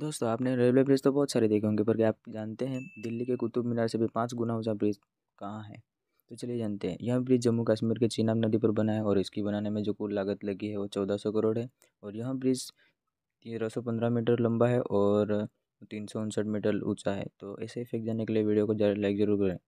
दोस्तों आपने railway bridge तो बहुत सारे देखे होंगे पर क्या आप जानते हैं दिल्ली के कुतुब मीनार से भी पाँच गुना ऊँचा ब्रिज कहाँ है तो चलिए जानते हैं यह ब्रिज जम्मू कश्मीर के चीनाब नदी पर बना है और इसकी बनाने में जो कुल लागत लगी है वो चौदह सौ करोड़ है और यह ब्रिज तेरह सौ पंद्रह मीटर लंबा है और तीन सौ उनसठ मीटर ऊंचा है तो ऐसे इफेक्ट जाने के लिए वीडियो को लाइक जरूर करें